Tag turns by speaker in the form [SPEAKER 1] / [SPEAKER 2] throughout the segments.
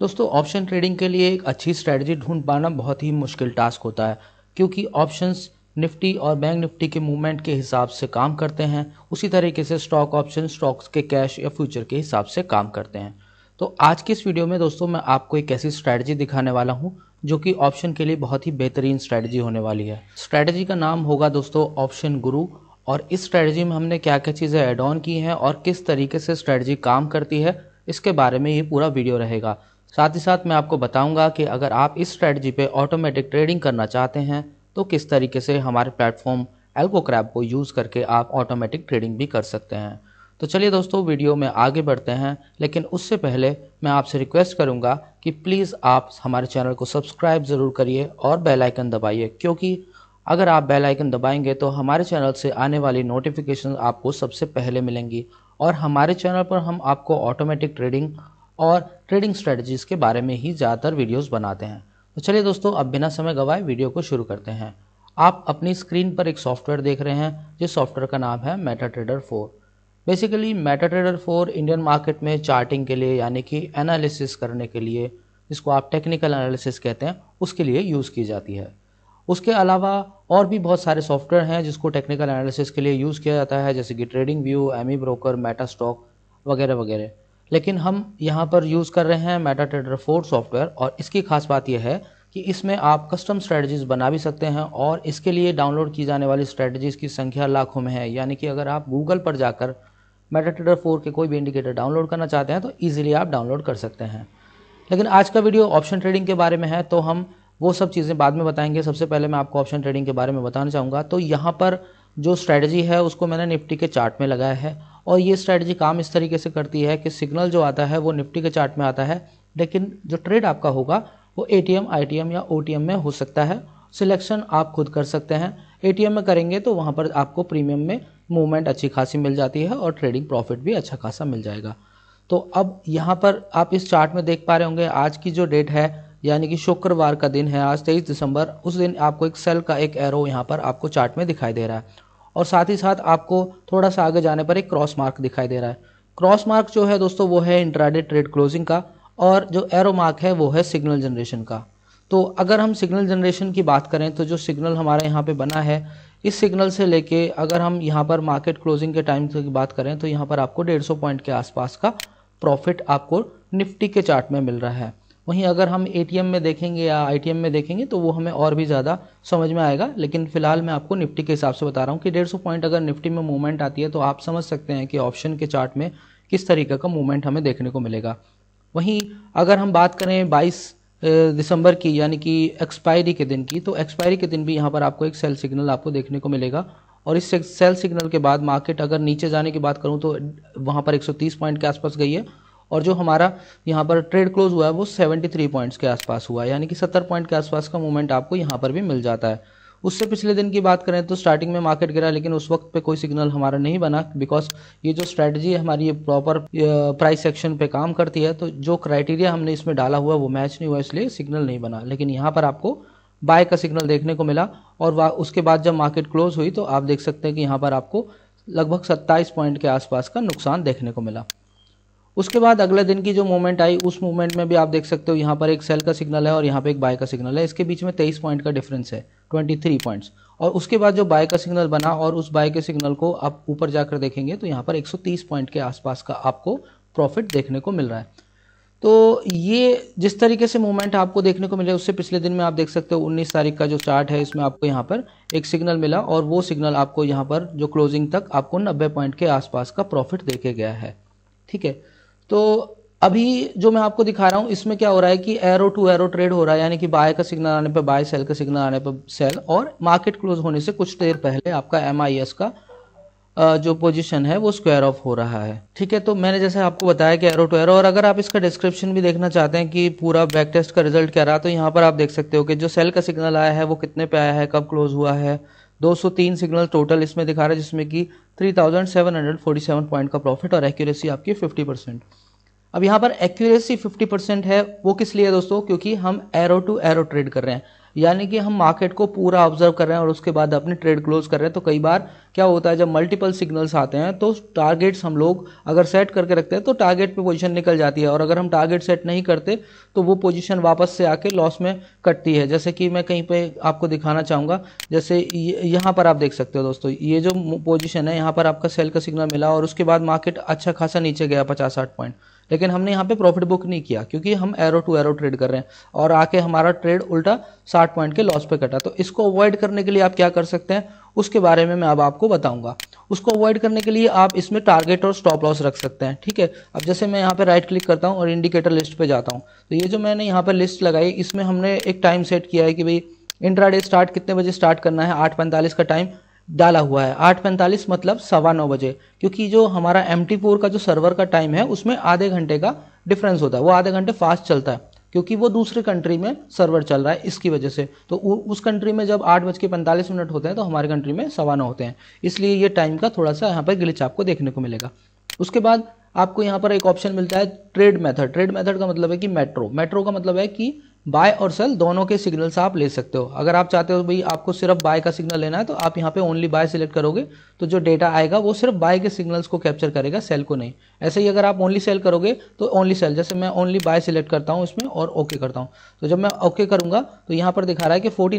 [SPEAKER 1] दोस्तों option trading के लिए एक अच्छी स्ट्रेटजी ढूंढ पाना बहुत ही मुश्किल टास्क होता है क्योंकि ऑप्शंस निफ्टी और बैंक निफ्टी के मूवमेंट के हिसाब से काम करते हैं उसी तरीके से स्टॉक ऑप्शन स्टॉक्स के कैश या फ्यूचर के हिसाब से काम करते हैं तो आज की इस वीडियो में दोस्तों मैं आपको एक ऐसी स्ट्रैटेजी दिखाने वाला हूँ जो कि ऑप्शन के लिए बहुत ही बेहतरीन स्ट्रैटेजी होने वाली है स्ट्रैटेजी का नाम होगा दोस्तों ऑप्शन गुरु और इस स्ट्रैटेजी में हमने क्या क्या चीज़ें एड ऑन की हैं और किस तरीके से स्ट्रैटेजी काम करती है इसके बारे में ये पूरा वीडियो रहेगा साथ ही साथ मैं आपको बताऊंगा कि अगर आप इस स्ट्रेटजी पे ऑटोमेटिक ट्रेडिंग करना चाहते हैं तो किस तरीके से हमारे प्लेटफॉर्म एल्कोक्रैप को यूज़ करके आप ऑटोमेटिक ट्रेडिंग भी कर सकते हैं तो चलिए दोस्तों वीडियो में आगे बढ़ते हैं लेकिन उससे पहले मैं आपसे रिक्वेस्ट करूंगा कि प्लीज़ आप हमारे चैनल को सब्सक्राइब ज़रूर करिए और बेल आइकन दबाइए क्योंकि अगर आप बेल आइकन दबाएंगे तो हमारे चैनल से आने वाली नोटिफिकेशन आपको सबसे पहले मिलेंगी और हमारे चैनल पर हम आपको ऑटोमेटिक ट्रेडिंग और ट्रेडिंग स्ट्रेटजीज के बारे में ही ज़्यादातर वीडियोस बनाते हैं तो चलिए दोस्तों अब बिना समय गवाए वीडियो को शुरू करते हैं आप अपनी स्क्रीन पर एक सॉफ्टवेयर देख रहे हैं जिस सॉफ्टवेयर का नाम है MetaTrader four basically MetaTrader four Indian market में चार्टिंग के लिए यानी कि एनालिसिस करने के लिए जिसको आप टेक्निकल एनालिसिस कहते हैं उसके लिए यूज़ की जाती है उसके अलावा और भी बहुत सारे सॉफ्टवेयर हैं जिसको टेक्निकल एनालिसिस के लिए यूज़ किया जाता है जैसे कि TradingView AmiBroker MetaStock वगैरह वगैरह लेकिन हम यहाँ पर यूज़ कर रहे हैं मेटा ट्रेडर फोर सॉफ्टवेयर और इसकी खास बात यह है कि इसमें आप कस्टम स्ट्रेटजीज बना भी सकते हैं और इसके लिए डाउनलोड की जाने वाली स्ट्रेटजीज की संख्या लाखों में है यानी कि अगर आप गूगल पर जाकर मेटा ट्रेडर फोर के कोई भी इंडिकेटर डाउनलोड करना चाहते हैं तो ईजिली आप डाउनलोड कर सकते हैं लेकिन आज का वीडियो ऑप्शन ट्रेडिंग के बारे में है तो हम वो सब चीज़ें बाद में बताएंगे सबसे पहले मैं आपको ऑप्शन ट्रेडिंग के बारे में बताना चाहूँगा तो यहाँ पर जो स्ट्रैटेजी है उसको मैंने निफ्टी के चार्ट में लगाया है और ये स्ट्रैटेजी काम इस तरीके से करती है कि सिग्नल जो आता है वो निफ्टी के चार्ट में आता है लेकिन जो ट्रेड आपका होगा वो ए टी या ओ में हो सकता है सिलेक्शन आप खुद कर सकते हैं ए में करेंगे तो वहाँ पर आपको प्रीमियम में मूवमेंट अच्छी खासी मिल जाती है और ट्रेडिंग प्रॉफिट भी अच्छा खासा मिल जाएगा तो अब यहाँ पर आप इस चार्ट में देख पा रहे होंगे आज की जो डेट है यानी कि शुक्रवार का दिन है आज तेईस दिसंबर उस दिन आपको एक सेल का एक एरो यहाँ पर आपको चार्ट में दिखाई दे रहा है और साथ ही साथ आपको थोड़ा सा आगे जाने पर एक क्रॉस मार्क दिखाई दे रहा है क्रॉस मार्क जो है दोस्तों वो है इंट्राडे ट्रेड क्लोजिंग का और जो एरो मार्क है वो है सिग्नल जनरेशन का तो अगर हम सिग्नल जनरेशन की बात करें तो जो सिग्नल हमारे यहाँ पे बना है इस सिग्नल से लेके अगर हम यहाँ पर मार्केट क्लोजिंग के टाइम की बात करें तो यहाँ पर आपको 150 पॉइंट के आसपास का प्रॉफिट आपको निफ्टी के चार्ट में मिल रहा है वहीं अगर हम ए में देखेंगे या आई में देखेंगे तो वो हमें और भी ज़्यादा समझ में आएगा लेकिन फिलहाल मैं आपको निफ्टी के हिसाब से बता रहा हूँ कि डेढ़ सौ पॉइंट अगर निफ्टी में मूवमेंट आती है तो आप समझ सकते हैं कि ऑप्शन के चार्ट में किस तरीके का मूवमेंट हमें देखने को मिलेगा वहीं अगर हम बात करें बाईस दिसंबर की यानी कि एक्सपायरी के दिन की तो एक्सपायरी के दिन भी यहाँ पर आपको एक सेल सिग्नल आपको देखने को मिलेगा और इस सेल सिग्नल के बाद मार्केट अगर नीचे जाने की बात करूँ तो वहाँ पर 130 पॉइंट के आसपास गई है और जो हमारा यहाँ पर ट्रेड क्लोज हुआ है वो 73 पॉइंट्स के आसपास हुआ है यानी कि 70 पॉइंट के आसपास का मूवमेंट आपको यहाँ पर भी मिल जाता है उससे पिछले दिन की बात करें तो स्टार्टिंग में मार्केट गिरा लेकिन उस वक्त पे कोई सिग्नल हमारा नहीं बना बिकॉज ये जो स्ट्रेटजी हमारी ये प्रॉपर प्राइस सेक्शन पे काम करती है तो जो क्राइटेरिया हमने इसमें डाला हुआ वो मैच नहीं हुआ इसलिए सिग्नल नहीं बना लेकिन यहाँ पर आपको बाय का सिग्नल देखने को मिला और उसके बाद जब मार्केट क्लोज हुई तो आप देख सकते हैं कि यहाँ पर आपको लगभग सत्ताईस पॉइंट के आसपास का नुकसान देखने को मिला उसके बाद अगले दिन की जो मूवमेंट आई उस मूवमेंट में भी आप देख सकते हो यहाँ पर एक सेल का सिग्नल है और यहाँ पर एक बाय का सिग्नल है इसके बीच में तेईस पॉइंट का डिफरेंस है ट्वेंटी थ्री पॉइंट्स और उसके बाद जो बाय का सिग्नल बना और उस बाय के सिग्नल को आप ऊपर जाकर देखेंगे तो यहाँ पर तीस पॉइंट के आसपास का आपको प्रॉफिट देखने को मिल रहा है तो ये जिस तरीके से मूवमेंट आपको देखने को मिले उससे पिछले दिन में आप देख सकते हो 19 तारीख का जो चार्ट है इसमें आपको यहाँ पर एक सिग्नल मिला और वो सिग्नल आपको यहाँ पर जो क्लोजिंग तक आपको 90 पॉइंट के आसपास का प्रॉफिट देखे गया है ठीक है तो अभी जो मैं आपको दिखा रहा हूँ इसमें क्या हो रहा है कि एरो टू एरो ट्रेड हो रहा है यानी कि बाय का सिग्नल आने पर बाय सेल का सिग्नल आने पर सेल और मार्केट क्लोज होने से कुछ देर पहले आपका एम का जो पोजीशन है वो स्क्वायर ऑफ हो रहा है ठीक है तो मैंने जैसे आपको बताया कि एरो टू एरो और अगर आप इसका डिस्क्रिप्शन भी देखना चाहते हैं कि पूरा बैक टेस्ट का रिजल्ट क्या रहा तो यहाँ पर आप देख सकते हो कि जो सेल का सिग्नल आया है वो कितने पे आया है कब क्लोज हुआ है 203 सिग्नल टोटल इसमें दिखा रहा है जिसमें कि 3747 पॉइंट का प्रॉफिट और एक्यूरेसी आपकी 50 परसेंट अब यहाँ पर एक्यूरेसी 50 परसेंट है वो किस लिए दोस्तों क्योंकि हम एरो टू एरो ट्रेड कर रहे हैं यानी कि हम मार्केट को पूरा ऑब्जर्व कर रहे हैं और उसके बाद अपने ट्रेड क्लोज कर रहे हैं तो कई बार क्या होता है जब मल्टीपल सिग्नल्स आते हैं तो टारगेट्स हम लोग अगर सेट करके रखते हैं तो टारगेट पे पोजीशन निकल जाती है और अगर हम टारगेट सेट नहीं करते तो वो पोजीशन वापस से आके लॉस में कटती है जैसे कि मैं कहीं पे आपको दिखाना चाहूँगा जैसे यहाँ पर आप देख सकते हो दोस्तों ये जो पोजिशन है यहाँ पर आपका सेल का सिग्नल मिला और उसके बाद मार्केट अच्छा खासा नीचे गया पचास साठ पॉइंट लेकिन हमने यहाँ पे प्रॉफिट बुक नहीं किया क्योंकि हम एरो टू एरो ट्रेड कर रहे हैं और आके हमारा ट्रेड उल्टा साठ पॉइंट के लॉस पे कटा तो इसको अवॉइड करने के लिए आप क्या कर सकते हैं उसके बारे में मैं अब आपको बताऊंगा उसको अवॉइड करने के लिए आप इसमें टारगेट और स्टॉप लॉस रख सकते हैं ठीक है अब जैसे मैं यहाँ पे राइट क्लिक करता हूँ और इंडिकेटर लिस्ट पे जाता हूँ तो ये जो मैंने यहाँ पे लिस्ट लगाई इसमें हमने एक टाइम सेट किया है कि भाई इंट्राडे स्टार्ट कितने बजे स्टार्ट करना है आठ पैंतालीस का टाइम डाला हुआ है आठ पैंतालीस मतलब सवा नौ बजे क्योंकि जो हमारा एम टी फोर का जो सर्वर का टाइम है उसमें आधे घंटे का डिफरेंस होता है वो आधे घंटे फास्ट चलता है क्योंकि वो दूसरे कंट्री में सर्वर चल रहा है इसकी वजह से तो उस कंट्री में जब आठ बज के पैंतालीस मिनट होते हैं तो हमारे कंट्री में सवा नौ होते हैं इसलिए ये टाइम का थोड़ा सा यहाँ पर गिलिच आपको देखने को मिलेगा उसके बाद आपको यहाँ पर एक ऑप्शन मिलता है ट्रेड मेथड ट्रेड मेथड का मतलब है कि मेट्रो मेट्रो का मतलब है कि बाय और सेल दोनों के सिग्नल्स आप ले सकते हो अगर आप चाहते हो भाई आपको सिर्फ बाय का सिग्नल लेना है तो आप यहाँ पे ओनली बाय सिलेक्ट करोगे तो जो डेटा आएगा वो सिर्फ बाय के सिग्नल्स को कैप्चर करेगा सेल को नहीं ऐसे ही अगर आप ओनली सेल करोगे तो ओनली सेल जैसे मैं ओनली बाय सिलेक्ट करता हूँ इसमें और ओके okay करता हूँ तो जब मैं ओके okay करूँगा तो यहाँ पर दिखा रहा है कि फोर्टी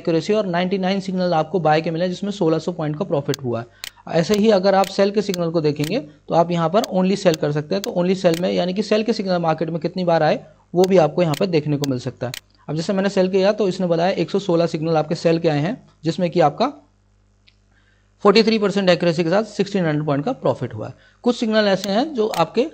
[SPEAKER 1] एक्यूरेसी और नाइन्टी सिग्नल आपको बाय के मिले जिसमें सोलह पॉइंट का प्रॉफिट हुआ है ऐसे ही अगर आप सेल के सिग्नल को देखेंगे तो आप यहाँ पर ओनली सेल कर सकते हैं तो ओनली सेल में यानी कि सेल के सिग्नल मार्केट में कितनी बार आए वो भी आपको यहाँ पर देखने को मिल सकता है अब जैसे मैंने सेल किया तो इसने बताया 116 सिग्नल आपके सेल के आए हैं जिसमें कि आपका 43 परसेंट एक्यूरेसी के साथ 1600 पॉइंट का प्रॉफिट हुआ है कुछ सिग्नल ऐसे हैं जो आपके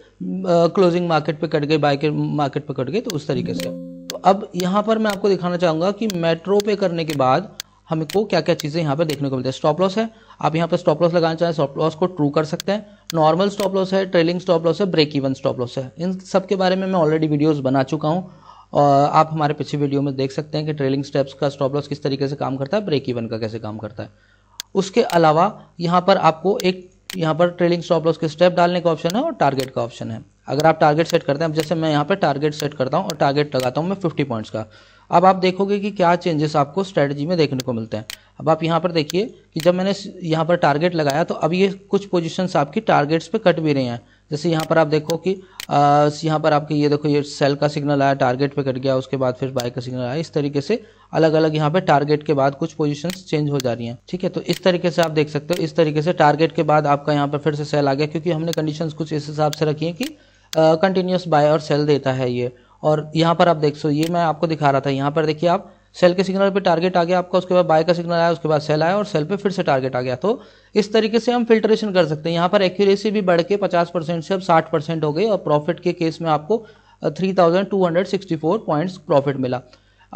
[SPEAKER 1] क्लोजिंग मार्केट पे कट गए बाय के मार्केट पे कट गए तो उस तरीके से तो अब यहाँ पर मैं आपको दिखाना चाहूँगा कि मेट्रो पे करने के बाद हमको क्या क्या चीज़ें यहाँ पे देखने को मिलती है स्टॉप लॉस है आप यहाँ पे स्टॉप लॉस लगाना चाहें स्टॉप लॉस को ट्रू कर सकते हैं नॉर्मल स्टॉप लॉस है ट्रेलिंग स्टॉप लॉस है ब्रेक इवन स्टॉप लॉस है इन सब के बारे में मैं ऑलरेडी वीडियोज़ बना चुका हूँ और आप हमारे पिछले वीडियो में देख सकते हैं कि ट्रेलिंग स्टेप्स का स्टॉप लॉस किस तरीके से काम करता है ब्रेक इवन का कैसे काम करता है उसके अलावा यहाँ पर आपको एक यहाँ पर ट्रेलिंग स्टॉप लॉस के स्टेप डालने का ऑप्शन है और टारगेट का ऑप्शन है अगर आप टारगेट सेट करते हैं जैसे मैं यहाँ पर टारगेट सेट करता हूँ और टारगेट लगाता हूँ मैं फिफ्टी पॉइंट्स का अब आप देखोगे कि क्या चेंजेस आपको स्ट्रेटजी में देखने को मिलते हैं अब आप यहाँ पर देखिए कि जब मैंने यहाँ पर टारगेट लगाया तो अब ये कुछ पोजिशन आपकी टारगेट्स पे कट भी रहे हैं जैसे यहाँ पर आप देखो कि यहाँ पर आपके ये देखो ये सेल का सिग्नल आया टारगेट पे कट गया उसके बाद फिर बाय का सिग्नल आया इस तरीके से अलग अलग यहाँ पे टारगेट के बाद कुछ पोजिशन चेंज हो जा रही हैं ठीक है तो इस तरीके से आप देख सकते हो इस तरीके से टारगेट के बाद आपका यहाँ पर फिर से सेल आ गया क्योंकि हमने कंडीशन कुछ इस हिसाब से रखी है कि कंटिन्यूस बाय और सेल देता है ये और यहाँ पर आप देख सो ये मैं आपको दिखा रहा था यहाँ पर देखिए आप सेल के सिग्नल पे टारगेट आ गया आपका उसके बाद बाय का सिग्नल आया उसके बाद सेल आया और सेल पे फिर से टारगेट आ गया तो इस तरीके से हम फिल्ट्रेशन कर सकते हैं यहाँ पर एक्यूरेसी भी बढ़ के पचास परसेंट से अब साठ परसेंट हो गई और प्रॉफिट के केस में आपको three thousand two hundred sixty four points profit मिला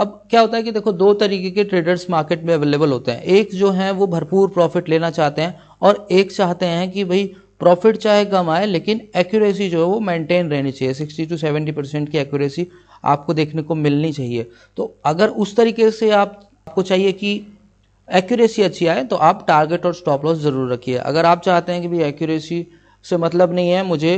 [SPEAKER 1] अब क्या होता है कि देखो दो तरीके के ट्रेडर्स मार्केट में अवेलेबल होते हैं एक जो है वो भरपूर प्रॉफिट लेना चाहते हैं और एक चाहते हैं कि भाई प्रॉफिट चाहे कम आए लेकिन एक्यूरेसी जो है वो मेंटेन रहनी चाहिए सिक्सटी टू सेवेंटी परसेंट की एक्यूरेसी आपको देखने को मिलनी चाहिए तो अगर उस तरीके से आप आपको चाहिए कि एक्यूरेसी अच्छी आए तो आप टारगेट और स्टॉप लॉस ज़रूर रखिए अगर आप चाहते हैं कि भाई एक्यूरेसी से मतलब नहीं है मुझे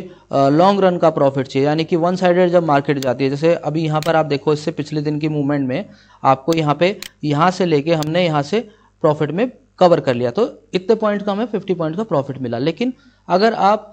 [SPEAKER 1] लॉन्ग रन का प्रॉफिट चाहिए यानी कि वन साइडेड जब मार्केट जाती है जैसे अभी यहाँ पर आप देखो इससे पिछले दिन की मूवमेंट में आपको यहाँ पे यहाँ से लेके हमने यहाँ से प्रॉफिट में कवर कर लिया तो इतने पॉइंट का हमें 50 पॉइंट का प्रॉफिट मिला लेकिन अगर आप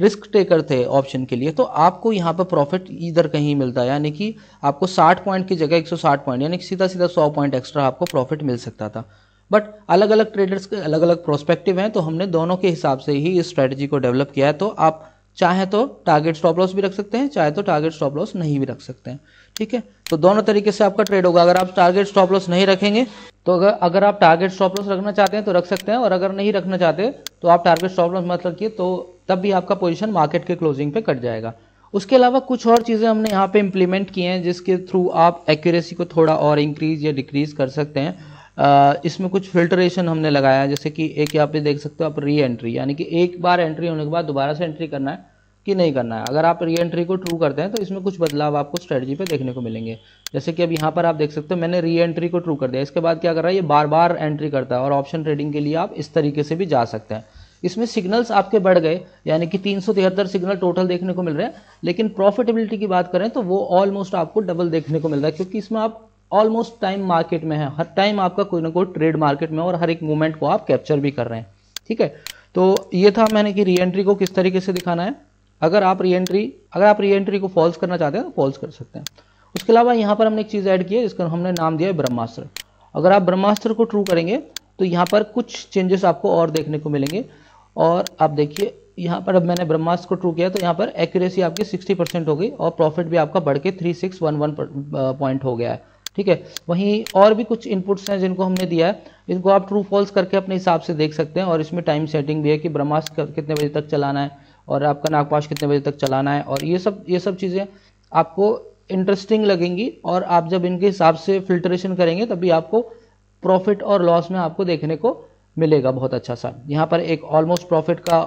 [SPEAKER 1] रिस्क टेकर थे ऑप्शन के लिए तो आपको यहाँ पर प्रॉफिट इधर कहीं मिलता है यानी कि आपको 60 पॉइंट की जगह 160 पॉइंट यानी कि सीधा सीधा 100 पॉइंट एक्स्ट्रा आपको प्रॉफिट मिल सकता था बट अलग अलग ट्रेडर्स के अलग अलग प्रोस्पेक्टिव हैं तो हमने दोनों के हिसाब से ही इस स्ट्रैटेजी को डेवलप किया है तो आप चाहे तो टारगेट स्टॉप लॉस भी रख सकते हैं चाहे तो टारगेट स्टॉप लॉस नहीं भी रख सकते हैं ठीक है तो दोनों तरीके से आपका ट्रेड होगा अगर आप टारगेट स्टॉप लॉस नहीं रखेंगे तो अगर अगर आप टारगेट स्टॉप लॉस रखना चाहते हैं तो रख सकते हैं और अगर नहीं रखना चाहते तो आप टारगेट स्टॉप लॉस मत रखिए तो तब भी आपका पोजिशन मार्केट के क्लोजिंग पे कट जाएगा उसके अलावा कुछ और चीज़ें हमने यहाँ पे इम्प्लीमेंट किए हैं जिसके थ्रू आप एक्यूरेसी को थोड़ा और इंक्रीज या डिक्रीज कर सकते हैं इसमें कुछ फिल्ट्रेशन हमने लगाया है जैसे कि एक यहाँ पे देख सकते हो आप री एंट्री यानी कि एक बार एंट्री होने के बाद दोबारा से एंट्री करना है कि नहीं करना है अगर आप री एंट्री को ट्रू करते हैं तो इसमें कुछ बदलाव आपको स्ट्रेटजी पे देखने को मिलेंगे जैसे कि अब यहाँ पर आप देख सकते हो मैंने री एंट्री को ट्रू कर दिया इसके बाद क्या कर रहा है ये बार बार एंट्री करता है और ऑप्शन ट्रेडिंग के लिए आप इस तरीके से भी जा सकते हैं इसमें सिग्नल्स आपके बढ़ गए यानी कि तीन सिग्नल टोटल देखने को मिल रहे हैं लेकिन प्रॉफिटेबिलिटी की बात करें तो वो ऑलमोस्ट आपको डबल देखने को मिल रहा है क्योंकि इसमें आप ऑलमोस्ट टाइम मार्केट में है हर टाइम आपका कोई ना कोई ट्रेड मार्केट में और हर एक मूवमेंट को आप कैप्चर भी कर रहे हैं ठीक है तो ये था मैंने कि एंट्री को किस तरीके से दिखाना है अगर आप री एंट्री अगर आप री एंट्री को फॉल्स करना चाहते हैं तो फॉल्स कर सकते हैं उसके अलावा यहाँ पर हमने एक चीज़ ऐड की है जिसका हमने नाम दिया है ब्रह्मास्त्र अगर आप ब्रह्मास्त्र को ट्रू करेंगे तो यहाँ पर कुछ चेंजेस आपको और देखने को मिलेंगे और आप देखिए यहाँ पर अब मैंने ब्रह्मास्त्र को ट्रू किया तो यहाँ पर एक्यूरेसी आपकी 60 परसेंट हो गई और प्रॉफिट भी आपका बढ़ के three six one one point हो गया है ठीक है वहीं और भी कुछ इनपुट्स हैं जिनको हमने दिया है इनको आप ट्रू फॉल्स करके अपने हिसाब से देख सकते हैं और इसमें टाइम सेटिंग भी है कि ब्रह्मास्त्र कितने बजे तक चलाना है और आपका नागपाश कितने बजे तक चलाना है और ये सब ये सब चीज़ें आपको इंटरेस्टिंग लगेंगी और आप जब इनके हिसाब से फिल्ट्रेशन करेंगे तभी आपको प्रॉफिट और लॉस में आपको देखने को मिलेगा बहुत अच्छा सा यहाँ पर एक ऑलमोस्ट प्रॉफिट का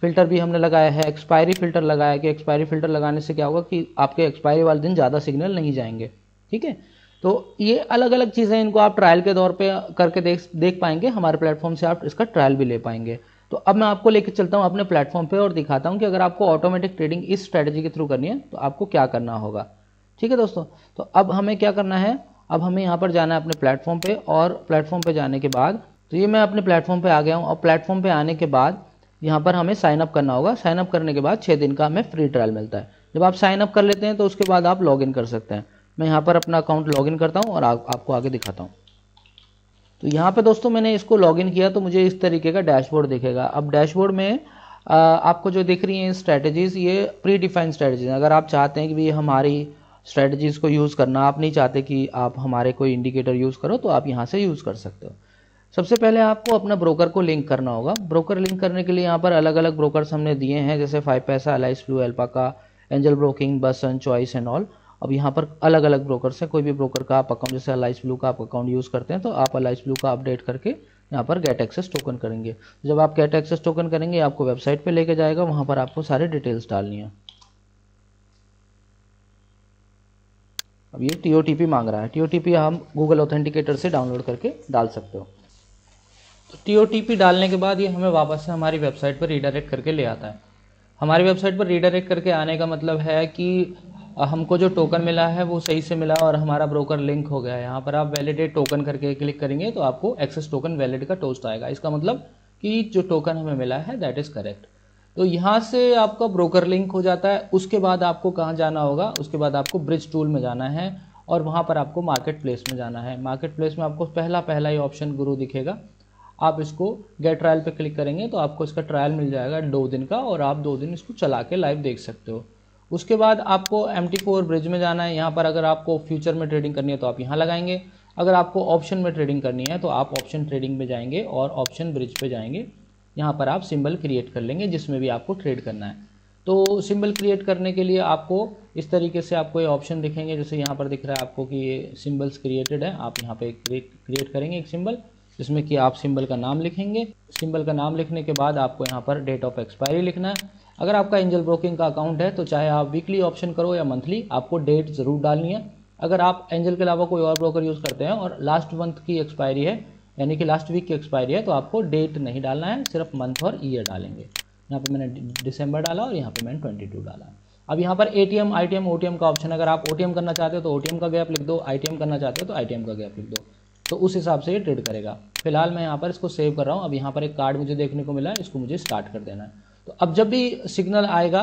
[SPEAKER 1] फिल्टर भी हमने लगाया है एक्सपायरी फिल्टर लगाया कि एक्सपायरी फिल्टर लगाने से क्या होगा कि आपके एक्सपायरी वाले दिन ज़्यादा सिग्नल नहीं जाएंगे ठीक है तो ये अलग अलग चीज़ें इनको आप ट्रायल के दौर पे करके देख देख पाएंगे हमारे प्लेटफॉर्म से आप इसका ट्रायल भी ले पाएंगे तो अब मैं आपको लेकर चलता हूँ अपने प्लेटफॉर्म पे और दिखाता हूँ कि अगर आपको ऑटोमेटिक ट्रेडिंग इस स्ट्रैटेजी के थ्रू करनी है तो आपको क्या करना होगा ठीक है दोस्तों तो अब हमें क्या करना है अब हमें यहाँ पर जाना है अपने प्लेटफॉर्म पे और प्लेटफॉर्म पे जाने के बाद तो ये मैं अपने प्लेटफॉर्म पे आ गया हूँ और प्लेटफॉर्म पे आने के बाद यहाँ पर हमें साइन अप करना होगा साइन अप करने के बाद छः दिन का हमें फ्री ट्रायल मिलता है जब आप साइन अप कर लेते हैं तो उसके बाद आप लॉग कर सकते हैं मैं यहाँ पर अपना अकाउंट लॉग करता हूँ और आपको आगे दिखाता हूँ तो यहाँ पे दोस्तों मैंने इसको लॉगिन किया तो मुझे इस तरीके का डैशबोर्ड दिखेगा अब डैशबोर्ड में आ, आपको जो दिख रही हैं स्ट्रैटेजीज ये प्री डिफाइन स्ट्रैटेजीज अगर आप चाहते हैं कि भाई हमारी स्ट्रेटजीज को यूज़ करना आप नहीं चाहते कि आप हमारे कोई इंडिकेटर यूज़ करो तो आप यहाँ से यूज़ कर सकते हो सबसे पहले आपको अपना ब्रोकर को लिंक करना होगा ब्रोकर लिंक करने के लिए यहाँ पर अलग अलग ब्रोकर्स हमने दिए हैं जैसे फाइव पैसा अलाइस ब्लू एल्पा का एंजल ब्रोकिंग बसन चॉइस एंड ऑल अब यहाँ पर अलग अलग ब्रोकर्स हैं कोई भी ब्रोकर का आप अकाउंट जैसे अलाइस ब्लू का आप अकाउंट यूज़ करते हैं तो आप अलाइस ब्लू का अपडेट करके यहाँ पर गेट एक्सेस टोकन करेंगे जब आप गेट एक्सेस टोकन करेंगे आपको वेबसाइट पर लेके जाएगा वहाँ पर आपको सारे डिटेल्स डालनी है अब ये टी ओ टी पी मांग रहा है टी ओ टी पी हम गूगल ऑथेंटिकेटर से डाउनलोड करके डाल सकते हो तो टी ओ टी पी डालने के बाद ये हमें वापस से हमारी वेबसाइट पर रीडायरेक्ट करके ले आता है हमारी वेबसाइट पर रीडायरेक्ट करके आने का मतलब है कि हमको जो टोकन मिला है वो सही से मिला और हमारा ब्रोकर लिंक हो गया है यहाँ पर आप वैलिडेट टोकन करके क्लिक करेंगे तो आपको एक्सेस टोकन वैलिड का टोस्ट आएगा इसका मतलब कि जो टोकन हमें मिला है दैट इज़ करेक्ट तो यहाँ से आपका ब्रोकर लिंक हो जाता है उसके बाद आपको कहाँ जाना होगा उसके बाद आपको ब्रिज टूल में जाना है और वहाँ पर आपको मार्केट प्लेस में जाना है मार्केट प्लेस में आपको पहला पहला ही ऑप्शन गुरु दिखेगा आप इसको गेट ट्रायल पर क्लिक करेंगे तो आपको इसका ट्रायल मिल जाएगा दो दिन का और आप दो दिन इसको चला के लाइव देख सकते हो उसके बाद आपको एम टी फोर ब्रिज में जाना है यहाँ पर अगर आपको फ्यूचर में ट्रेडिंग करनी है तो आप यहाँ लगाएंगे अगर आपको ऑप्शन में ट्रेडिंग करनी है तो आप ऑप्शन ट्रेडिंग में जाएंगे और ऑप्शन ब्रिज पे जाएंगे यहाँ पर आप सिंबल क्रिएट कर लेंगे जिसमें भी आपको ट्रेड करना है तो सिंबल क्रिएट करने के लिए आपको इस तरीके से आपको ये ऑप्शन दिखेंगे जैसे यहाँ पर दिख रहा है आपको कि ये सिम्बल्स क्रिएटेड है आप यहाँ पर क्रिएट करेंगे एक सिम्बल जिसमें कि आप सिंबल का नाम लिखेंगे सिंबल का नाम लिखने के बाद आपको यहाँ पर डेट ऑफ एक्सपायरी लिखना है अगर आपका एंजल ब्रोकिंग का अकाउंट है तो चाहे आप वीकली ऑप्शन करो या मंथली आपको डेट ज़रूर डालनी है अगर आप एंजल के अलावा कोई और ब्रोकर यूज़ करते हैं और लास्ट मंथ की एक्सपायरी है यानी कि लास्ट वीक की एक्सपायरी है तो आपको डेट नहीं डालना है सिर्फ मंथ और ईयर डालेंगे यहाँ पे मैंने दिसंबर डाला और यहाँ पे मैंने 22 डाला अब यहाँ पर A T M I T M O T M का ऑप्शन अगर आप ओ टी एम करना चाहते हो तो ओ टी एम का गैप लिख दो आई टी एम करना चाहते हो तो आई टी एम का गैप लिख दो तो उस हिसाब से ये ट्रेड करेगा फिलहाल मैं यहाँ पर इसको सेव कर रहा हूँ अब यहाँ पर एक कार्ड मुझे देखने को मिला है इसको मुझे स्टार्ट कर देना है तो अब जब भी सिग्नल आएगा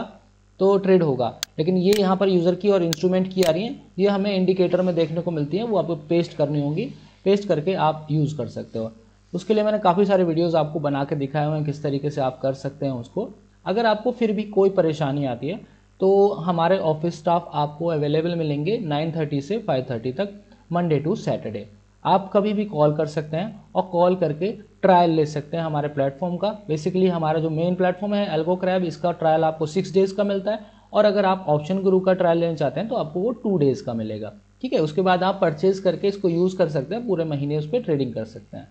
[SPEAKER 1] तो ट्रेड होगा लेकिन ये यहाँ पर यूज़र की और इंस्ट्रूमेंट की आ रही हैं ये हमें इंडिकेटर में देखने को मिलती है वो आपको पेस्ट करनी होगी पेस्ट करके आप यूज़ कर सकते हो उसके लिए मैंने काफ़ी सारे वीडियोज़ आपको बना के दिखाए हुए हैं किस तरीके से आप कर सकते हैं उसको अगर आपको फिर भी कोई परेशानी आती है तो हमारे ऑफिस स्टाफ आपको अवेलेबल मिलेंगे नाइन से फाइव तक मंडे टू सैटरडे आप कभी भी कॉल कर सकते हैं और कॉल करके ट्रायल ले सकते हैं हमारे प्लेटफॉर्म का बेसिकली हमारा जो मेन प्लेटफॉर्म है एल्गो क्रैब इसका ट्रायल आपको सिक्स डेज़ का मिलता है और अगर आप ऑप्शन गुरु का ट्रायल लेना चाहते हैं तो आपको वो टू डेज़ का मिलेगा ठीक है उसके बाद आप परचेज करके इसको यूज़ कर सकते हैं पूरे महीने उस पर ट्रेडिंग कर सकते हैं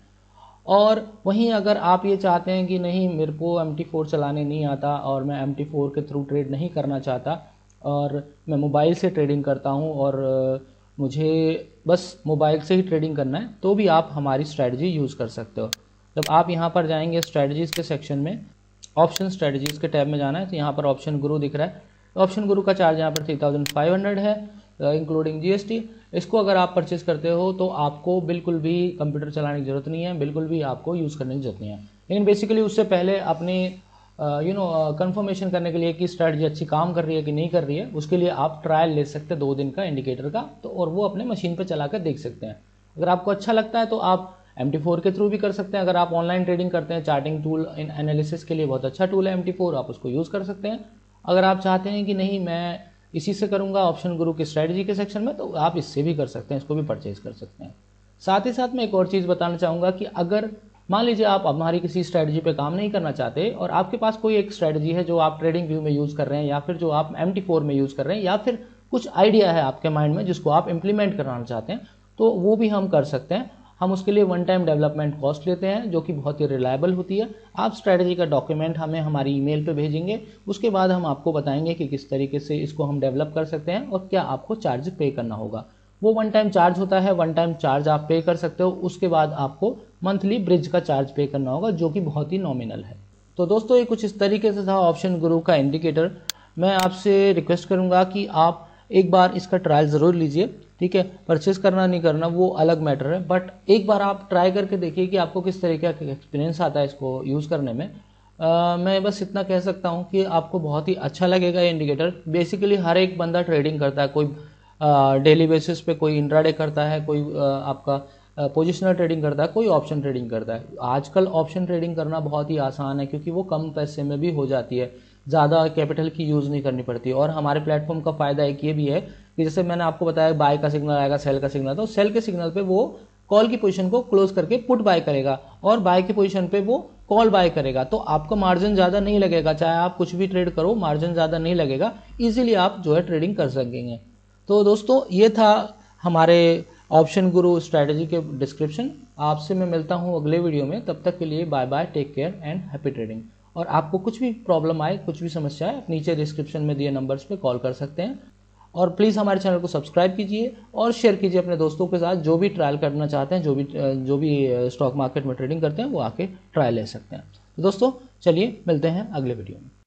[SPEAKER 1] और वहीं अगर आप ये चाहते हैं कि नहीं मेरे को एम टी फोर चलाने नहीं आता और मैं एम टी फोर के थ्रू ट्रेड नहीं करना चाहता और मैं मोबाइल से ट्रेडिंग करता हूँ और मुझे बस मोबाइल से ही ट्रेडिंग करना है तो भी आप हमारी स्ट्रैटेजी यूज़ कर सकते हो जब आप यहाँ पर जाएंगे स्ट्रैटेजीज़ के सेक्शन में ऑप्शन स्ट्रैटेजीज़ के टैब में जाना है तो यहाँ पर ऑप्शन गुरु दिख रहा है ऑप्शन तो गुरु का चार्ज यहाँ पर थ्री थाउजेंड फाइव हंड्रेड है इंक्लूडिंग जीएसटी इसको अगर आप परचेज करते हो तो आपको बिल्कुल भी कंप्यूटर चलाने की ज़रूरत नहीं है बिल्कुल भी आपको यूज़ करने की ज़रूरत नहीं है लेकिन बेसिकली उससे पहले अपनी यू नो कंफर्मेशन करने के लिए कि स्ट्रैटी अच्छी काम कर रही है कि नहीं कर रही है उसके लिए आप ट्रायल ले सकते हैं दो दिन का इंडिकेटर का तो और वो अपने मशीन पर चला कर देख सकते हैं अगर आपको अच्छा लगता है तो आप एम के थ्रू भी कर सकते हैं अगर आप ऑनलाइन ट्रेडिंग करते हैं चार्टिंग टूल इन एनालिसिस के लिए बहुत अच्छा टूल है एम आप उसको यूज़ कर सकते हैं अगर आप चाहते हैं कि नहीं मैं इसी से करूँगा ऑप्शन गुरु की स्ट्रैटेजी के सेक्शन में तो आप इससे भी कर सकते हैं इसको भी परचेज कर सकते हैं साथ ही साथ मैं एक और चीज़ बताना चाहूँगा कि अगर मान लीजिए आप हमारी किसी स्ट्रैटेजी पे काम नहीं करना चाहते और आपके पास कोई एक स्ट्रैटेजी है जो आप ट्रेडिंग व्यू में यूज़ कर रहे हैं या फिर जो आप एम में यूज़ कर रहे हैं या फिर कुछ आइडिया है आपके माइंड में जिसको आप इम्प्लीमेंट कराना चाहते हैं तो वो भी हम कर सकते हैं हम उसके लिए वन टाइम डेवलपमेंट कॉस्ट लेते हैं जो कि बहुत ही रिलायबल होती है आप स्ट्रैटेजी का डॉक्यूमेंट हमें हमारी ईमेल पे भेजेंगे उसके बाद हम आपको बताएंगे कि किस तरीके से इसको हम डेवलप कर सकते हैं और क्या आपको चार्ज पे करना होगा वो वन टाइम चार्ज होता है वन टाइम चार्ज आप पे कर सकते हो उसके बाद आपको मंथली ब्रिज का चार्ज पे करना होगा जो कि बहुत ही नॉमिनल है तो दोस्तों ये कुछ इस तरीके से था ऑप्शन गुरु का इंडिकेटर मैं आपसे रिक्वेस्ट करूंगा कि आप एक बार इसका ट्रायल ज़रूर लीजिए ठीक है परचेस करना नहीं करना वो अलग मैटर है बट एक बार आप ट्राई करके देखिए कि आपको किस तरीके का एक्सपीरियंस आता है इसको यूज़ करने में आ, मैं बस इतना कह सकता हूँ कि आपको बहुत ही अच्छा लगेगा ये इंडिकेटर बेसिकली हर एक बंदा ट्रेडिंग करता है कोई डेली बेसिस पे कोई इंट्राडे करता है कोई आ, आपका पोजिशनल ट्रेडिंग करता है कोई ऑप्शन ट्रेडिंग करता है आजकल ऑप्शन ट्रेडिंग करना बहुत ही आसान है क्योंकि वो कम पैसे में भी हो जाती है ज़्यादा कैपिटल की यूज़ नहीं करनी पड़ती और हमारे प्लेटफॉर्म का फ़ायदा एक ये भी है कि जैसे मैंने आपको बताया बाय का सिग्नल आएगा सेल का सिग्नल तो सेल के सिग्नल पे वो कॉल की पोजीशन को क्लोज करके पुट बाय करेगा और बाय की पोजीशन पे वो कॉल बाय करेगा तो आपका मार्जिन ज़्यादा नहीं लगेगा चाहे आप कुछ भी ट्रेड करो मार्जिन ज़्यादा नहीं लगेगा इजीली आप जो है ट्रेडिंग कर सकेंगे तो दोस्तों ये था हमारे ऑप्शन गुरु स्ट्रैटेजी के डिस्क्रिप्शन आपसे मैं मिलता हूँ अगले वीडियो में तब तक के लिए bye bye take care and happy trading और आपको कुछ भी प्रॉब्लम आए कुछ भी समस्या आए नीचे डिस्क्रिप्शन में दिए नंबर्स पे कॉल कर सकते हैं और प्लीज़ हमारे चैनल को सब्सक्राइब कीजिए और शेयर कीजिए अपने दोस्तों के साथ जो भी ट्रायल करना चाहते हैं जो भी जो भी स्टॉक मार्केट में ट्रेडिंग करते हैं वो आके ट्रायल ले सकते हैं तो दोस्तों चलिए मिलते हैं अगले वीडियो में